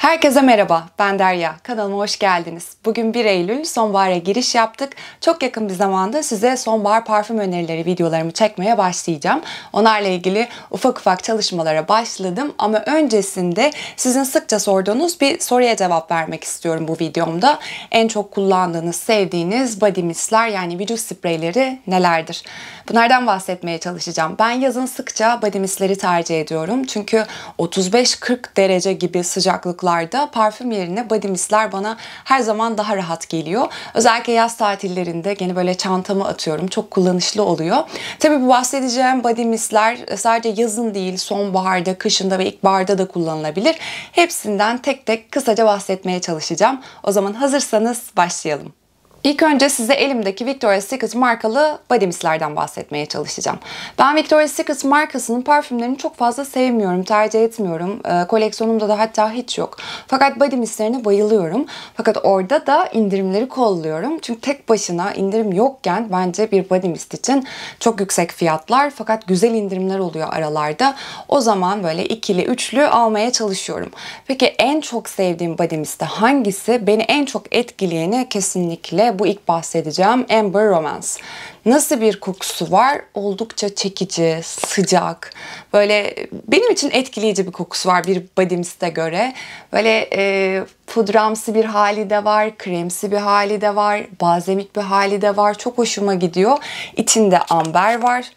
Herkese merhaba, ben Derya. Kanalıma hoş geldiniz. Bugün 1 Eylül, sonbahara giriş yaptık. Çok yakın bir zamanda size sonbahar parfüm önerileri videolarımı çekmeye başlayacağım. Onlarla ilgili ufak ufak çalışmalara başladım ama öncesinde sizin sıkça sorduğunuz bir soruya cevap vermek istiyorum bu videomda. En çok kullandığınız, sevdiğiniz body mistler yani vücut spreyleri nelerdir? Bunlardan bahsetmeye çalışacağım. Ben yazın sıkça body mistleri tercih ediyorum. Çünkü 35-40 derece gibi sıcaklıklar koşullarda parfüm yerine body mistler bana her zaman daha rahat geliyor. Özellikle yaz tatillerinde gene böyle çantama atıyorum. Çok kullanışlı oluyor. Tabii bu bahsedeceğim body mistler e, sadece yazın değil sonbaharda, kışında ve ilkbaharda da kullanılabilir. Hepsinden tek tek kısaca bahsetmeye çalışacağım. O zaman hazırsanız başlayalım. İlk önce size elimdeki Victoria's Secret markalı body mistlerden bahsetmeye çalışacağım. Ben Victoria's Secret markasının parfümlerini çok fazla sevmiyorum, tercih etmiyorum. E, koleksiyonumda da hatta hiç yok. Fakat body mistlerine bayılıyorum. Fakat orada da indirimleri kolluyorum. Çünkü tek başına indirim yokken bence bir body mist için çok yüksek fiyatlar fakat güzel indirimler oluyor aralarda. O zaman böyle ikili, üçlü almaya çalışıyorum. Peki en çok sevdiğim body mist hangisi? Beni en çok etkileyeni kesinlikle bu ilk bahsedeceğim Amber Romance. Nasıl bir kokusu var? Oldukça çekici, sıcak. Böyle benim için etkileyici bir kokusu var bir badims'te göre. Böyle e, pudramsı bir hali de var, kremsi bir hali de var, balzemik bir hali de var. Çok hoşuma gidiyor. İçinde amber var,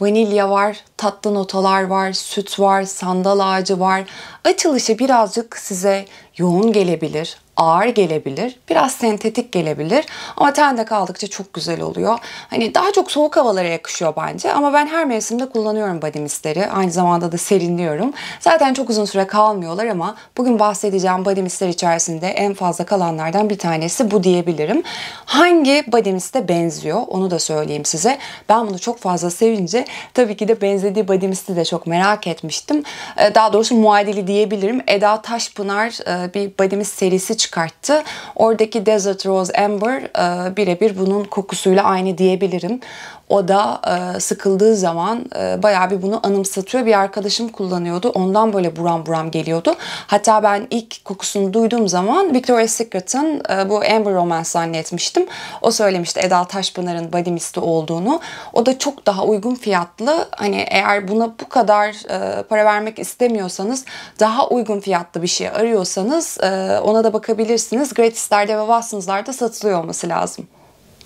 vanilya var, tatlı notalar var, süt var, sandal ağacı var. Açılışı birazcık size yoğun gelebilir ağır gelebilir. Biraz sentetik gelebilir. Ama tende kaldıkça çok güzel oluyor. Hani daha çok soğuk havalara yakışıyor bence. Ama ben her mevsimde kullanıyorum body mistleri. Aynı zamanda da serinliyorum. Zaten çok uzun süre kalmıyorlar ama bugün bahsedeceğim body mistler içerisinde en fazla kalanlardan bir tanesi bu diyebilirim. Hangi body miste benziyor onu da söyleyeyim size. Ben bunu çok fazla sevince tabii ki de benzediği body misti de çok merak etmiştim. Ee, daha doğrusu muadili diyebilirim. Eda Taşpınar e, bir body mist serisi çıkarttı. Oradaki Desert Rose Amber e, birebir bunun kokusuyla aynı diyebilirim. O da e, sıkıldığı zaman e, bayağı bir bunu anımsatıyor. Bir arkadaşım kullanıyordu. Ondan böyle buram buram geliyordu. Hatta ben ilk kokusunu duyduğum zaman Victoria's Secret'ın e, bu Amber Romance zannetmiştim. O söylemişti Eda Taşpınar'ın body mist'i olduğunu. O da çok daha uygun fiyatlı. Hani eğer buna bu kadar e, para vermek istemiyorsanız daha uygun fiyatlı bir şey arıyorsanız e, ona da bakabilirsiniz. Great Gratis'lerde ve Watson's'larda satılıyor olması lazım.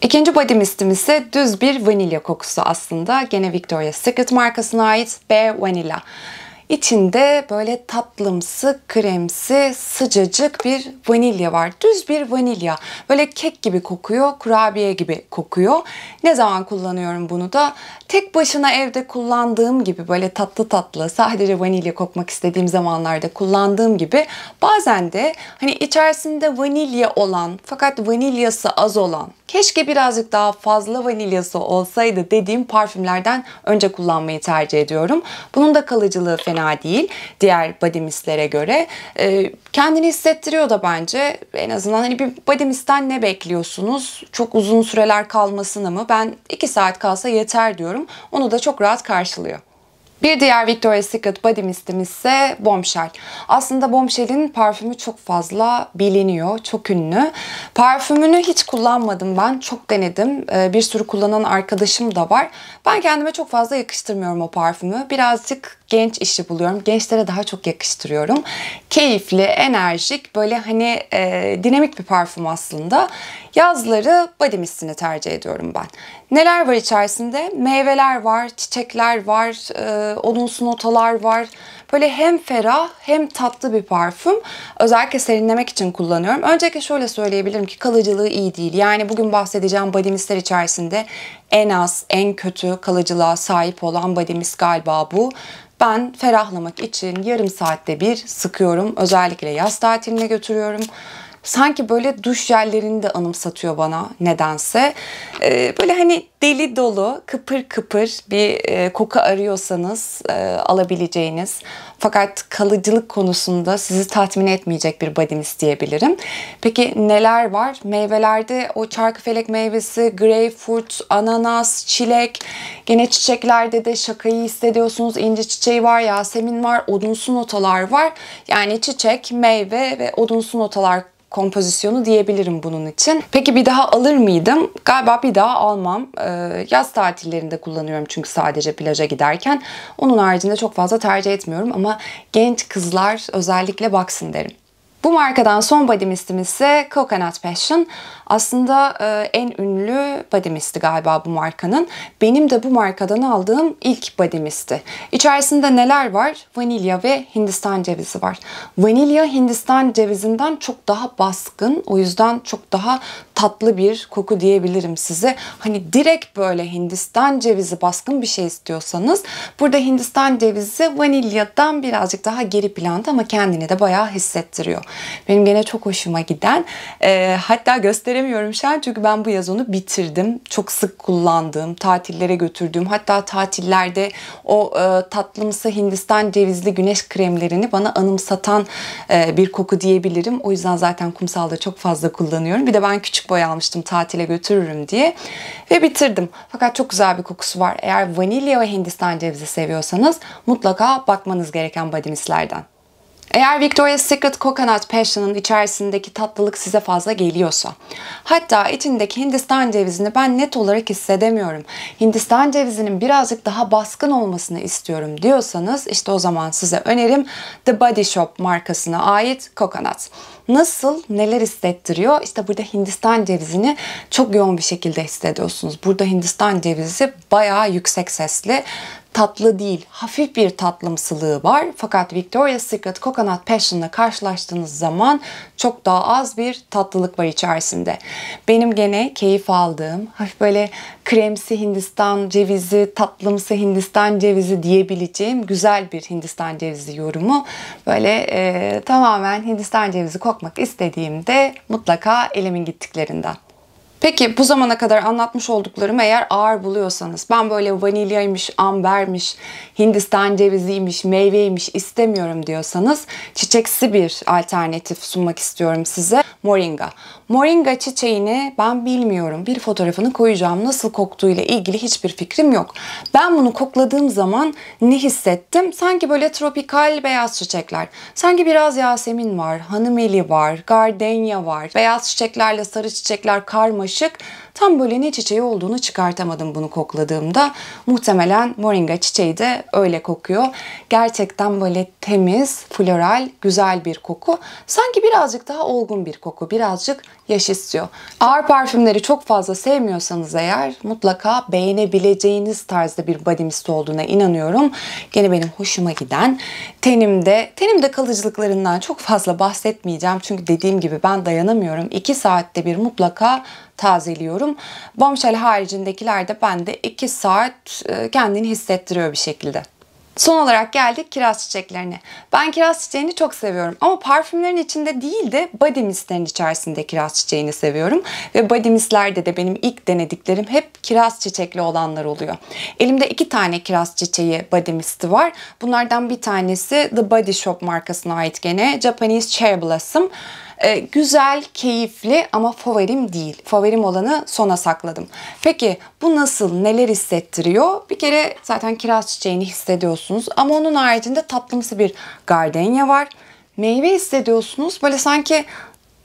İkinci body mistim ise düz bir vanilya kokusu aslında. Gene Victoria's Secret markasına ait B Vanilla. İçinde böyle tatlımsı, kremsi, sıcacık bir vanilya var. Düz bir vanilya. Böyle kek gibi kokuyor, kurabiye gibi kokuyor. Ne zaman kullanıyorum bunu da? Tek başına evde kullandığım gibi böyle tatlı tatlı, sadece vanilya kokmak istediğim zamanlarda kullandığım gibi bazen de hani içerisinde vanilya olan fakat vanilyası az olan keşke birazcık daha fazla vanilyası olsaydı dediğim parfümlerden önce kullanmayı tercih ediyorum. Bunun da kalıcılığı fena değil diğer body mistlere göre. E, kendini hissettiriyor da bence en azından hani bir body mist'ten ne bekliyorsunuz? Çok uzun süreler kalmasını mı? Ben 2 saat kalsa yeter diyorum. Onu da çok rahat karşılıyor. Bir diğer Victoria's Secret body mistimiz ise Bombshell. Aslında Bombshell'in parfümü çok fazla biliniyor, çok ünlü. Parfümünü hiç kullanmadım ben, çok denedim. Ee, bir sürü kullanan arkadaşım da var. Ben kendime çok fazla yakıştırmıyorum o parfümü. Birazcık genç işi buluyorum. Gençlere daha çok yakıştırıyorum. Keyifli, enerjik, böyle hani e, dinamik bir parfüm aslında. Yazları body mistini tercih ediyorum ben. Neler var içerisinde? Meyveler var, çiçekler var, e, olumsuz notalar var. Böyle hem ferah hem tatlı bir parfüm. Özellikle serinlemek için kullanıyorum. Öncelikle şöyle söyleyebilirim ki kalıcılığı iyi değil. Yani bugün bahsedeceğim body mistler içerisinde en az, en kötü kalıcılığa sahip olan body mist galiba bu. Ben ferahlamak için yarım saatte bir sıkıyorum. Özellikle yaz tatiline götürüyorum sanki böyle duş jellerini de anımsatıyor bana nedense. Ee, böyle hani deli dolu, kıpır kıpır bir e, koku arıyorsanız e, alabileceğiniz fakat kalıcılık konusunda sizi tatmin etmeyecek bir body mist diyebilirim. Peki neler var? Meyvelerde o çarkıfelek meyvesi, greyfurt, ananas, çilek, gene çiçeklerde de şakayı hissediyorsunuz. İnci çiçeği var, yasemin var, odunsu notalar var. Yani çiçek, meyve ve odunsu notalar kompozisyonu diyebilirim bunun için. Peki bir daha alır mıydım? Galiba bir daha almam. Ee, yaz tatillerinde kullanıyorum çünkü sadece plaja giderken. Onun haricinde çok fazla tercih etmiyorum ama genç kızlar özellikle baksın derim. Bu markadan son body mistimiz ise Coconut Passion. Aslında e, en ünlü body misti galiba bu markanın. Benim de bu markadan aldığım ilk body misti. İçerisinde neler var? Vanilya ve Hindistan cevizi var. Vanilya Hindistan cevizinden çok daha baskın. O yüzden çok daha tatlı bir koku diyebilirim size. Hani direkt böyle Hindistan cevizi baskın bir şey istiyorsanız burada Hindistan cevizi vanilyadan birazcık daha geri planda ama kendini de bayağı hissettiriyor. Benim gene çok hoşuma giden e, hatta gösteremiyorum şu an çünkü ben bu yaz onu bitirdim. Çok sık kullandığım, tatillere götürdüğüm hatta tatillerde o e, tatlımsı Hindistan cevizli güneş kremlerini bana anımsatan e, bir koku diyebilirim. O yüzden zaten kumsalda çok fazla kullanıyorum. Bir de ben küçük 3 boy almıştım tatile götürürüm diye ve bitirdim. Fakat çok güzel bir kokusu var. Eğer vanilya ve hindistan cevizi seviyorsanız mutlaka bakmanız gereken badimislerden. Eğer Victoria's Secret Coconut Passion'ın içerisindeki tatlılık size fazla geliyorsa, hatta içindeki Hindistan cevizini ben net olarak hissedemiyorum, Hindistan cevizinin birazcık daha baskın olmasını istiyorum diyorsanız işte o zaman size önerim The Body Shop markasına ait coconut. Nasıl, neler hissettiriyor? İşte burada Hindistan cevizini çok yoğun bir şekilde hissediyorsunuz. Burada Hindistan cevizi bayağı yüksek sesli tatlı değil, hafif bir tatlımsılığı var. Fakat Victoria's Secret Coconut Passion'la karşılaştığınız zaman çok daha az bir tatlılık var içerisinde. Benim gene keyif aldığım, hafif böyle kremsi Hindistan cevizi, tatlımsı Hindistan cevizi diyebileceğim güzel bir Hindistan cevizi yorumu. Böyle e, tamamen Hindistan cevizi kokmak istediğimde mutlaka elimin gittiklerinden. Peki bu zamana kadar anlatmış olduklarım eğer ağır buluyorsanız ben böyle vanilyaymış, ambermiş, hindistan ceviziymiş, meyveymiş istemiyorum diyorsanız çiçeksi bir alternatif sunmak istiyorum size. Moringa. Moringa çiçeğini ben bilmiyorum. Bir fotoğrafını koyacağım. Nasıl koktuğu ile ilgili hiçbir fikrim yok. Ben bunu kokladığım zaman ne hissettim? Sanki böyle tropikal beyaz çiçekler. Sanki biraz yasemin var, hanımeli var, gardenya var, beyaz çiçeklerle sarı çiçekler karmaşık мужик Tam böyle ne çiçeği olduğunu çıkartamadım bunu kokladığımda. Muhtemelen moringa çiçeği de öyle kokuyor. Gerçekten böyle temiz, floral, güzel bir koku. Sanki birazcık daha olgun bir koku. Birazcık yaş istiyor. Ağır parfümleri çok fazla sevmiyorsanız eğer mutlaka beğenebileceğiniz tarzda bir body mist olduğuna inanıyorum. Gene benim hoşuma giden tenimde, tenimde kalıcılıklarından çok fazla bahsetmeyeceğim. Çünkü dediğim gibi ben dayanamıyorum. 2 saatte bir mutlaka tazeliyorum lazım. Bombshell haricindekiler de bende 2 saat e, kendini hissettiriyor bir şekilde. Son olarak geldik kiraz çiçeklerine. Ben kiraz çiçeğini çok seviyorum ama parfümlerin içinde değil de body mistlerin içerisinde kiraz çiçeğini seviyorum. Ve body mistlerde de benim ilk denediklerim hep kiraz çiçekli olanlar oluyor. Elimde iki tane kiraz çiçeği body misti var. Bunlardan bir tanesi The Body Shop markasına ait gene Japanese Cherry Blossom. E, güzel, keyifli ama favorim değil. Favorim olanı sona sakladım. Peki bu nasıl, neler hissettiriyor? Bir kere zaten kiraz çiçeğini hissediyorsunuz ama onun haricinde tatlımsı bir gardenya var meyve hissediyorsunuz. Böyle sanki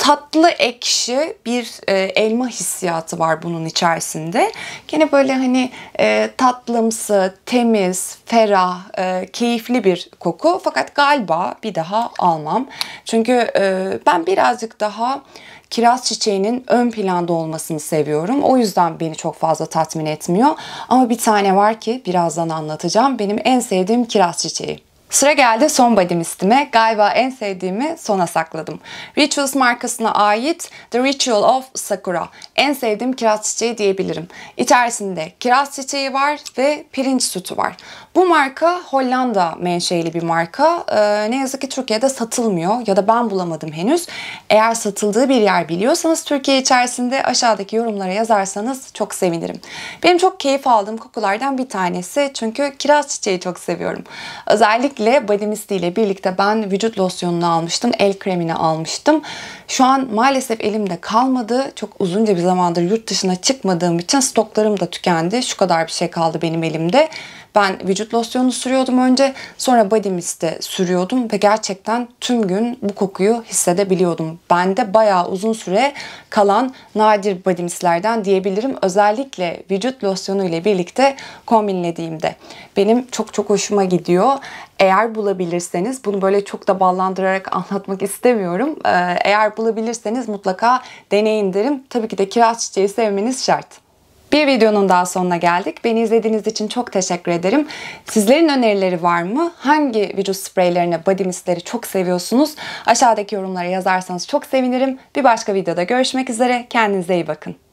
tatlı ekşi bir e, elma hissiyatı var bunun içerisinde. Gene böyle hani e, tatlımsı, temiz, ferah, e, keyifli bir koku. Fakat galiba bir daha almam. Çünkü e, ben birazcık daha kiraz çiçeğinin ön planda olmasını seviyorum. O yüzden beni çok fazla tatmin etmiyor. Ama bir tane var ki birazdan anlatacağım. Benim en sevdiğim kiraz çiçeği. Sıra geldi son body mistime. Galiba en sevdiğimi sona sakladım. Rituals markasına ait The Ritual of Sakura. En sevdiğim kiraz çiçeği diyebilirim. İçerisinde kiraz çiçeği var ve pirinç sütü var. Bu marka Hollanda menşeli bir marka. Ee, ne yazık ki Türkiye'de satılmıyor ya da ben bulamadım henüz. Eğer satıldığı bir yer biliyorsanız Türkiye içerisinde aşağıdaki yorumlara yazarsanız çok sevinirim. Benim çok keyif aldığım kokulardan bir tanesi çünkü kiraz çiçeği çok seviyorum. Özellikle özellikle Body Misty ile birlikte ben vücut losyonunu almıştım. El kremini almıştım. Şu an maalesef elimde kalmadı. Çok uzunca bir zamandır yurt dışına çıkmadığım için stoklarım da tükendi. Şu kadar bir şey kaldı benim elimde. Ben vücut losyonu sürüyordum önce. Sonra body mist'i sürüyordum ve gerçekten tüm gün bu kokuyu hissedebiliyordum. Ben de bayağı uzun süre kalan nadir body mist'lerden diyebilirim. Özellikle vücut losyonu ile birlikte kombinlediğimde. Benim çok çok hoşuma gidiyor. Eğer bulabilirseniz bunu böyle çok da ballandırarak anlatmak istemiyorum. Ee, eğer bulabilirseniz mutlaka deneyin derim. Tabii ki de kiraz çiçeği sevmeniz şart. Bir videonun daha sonuna geldik. Beni izlediğiniz için çok teşekkür ederim. Sizlerin önerileri var mı? Hangi vücut spreylerini, body mistleri çok seviyorsunuz? Aşağıdaki yorumlara yazarsanız çok sevinirim. Bir başka videoda görüşmek üzere. Kendinize iyi bakın.